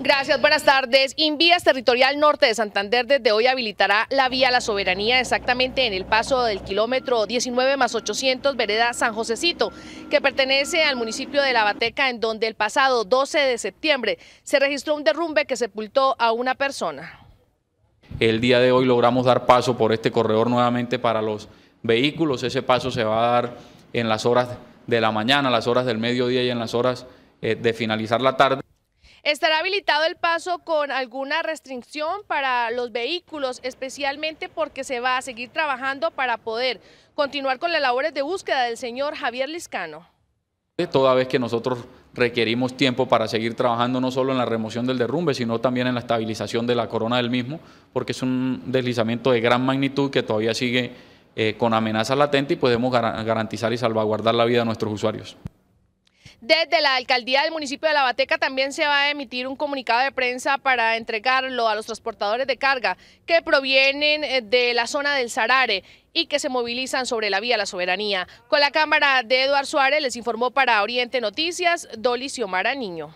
Gracias, buenas tardes. Invías Territorial Norte de Santander desde hoy habilitará la vía la soberanía exactamente en el paso del kilómetro 19 más 800 vereda San Josecito, que pertenece al municipio de La Bateca, en donde el pasado 12 de septiembre se registró un derrumbe que sepultó a una persona. El día de hoy logramos dar paso por este corredor nuevamente para los vehículos. Ese paso se va a dar en las horas de la mañana, las horas del mediodía y en las horas eh, de finalizar la tarde. ¿Estará habilitado el paso con alguna restricción para los vehículos, especialmente porque se va a seguir trabajando para poder continuar con las labores de búsqueda del señor Javier Liscano? Eh, toda vez que nosotros requerimos tiempo para seguir trabajando no solo en la remoción del derrumbe, sino también en la estabilización de la corona del mismo, porque es un deslizamiento de gran magnitud que todavía sigue eh, con amenaza latente y podemos garantizar y salvaguardar la vida de nuestros usuarios. Desde la alcaldía del municipio de La Bateca también se va a emitir un comunicado de prensa para entregarlo a los transportadores de carga que provienen eh, de la zona del Sarare y que se movilizan sobre la vía La Soberanía. Con la cámara de Eduard Suárez les informó para Oriente Noticias Dolicio Xiomara Niño.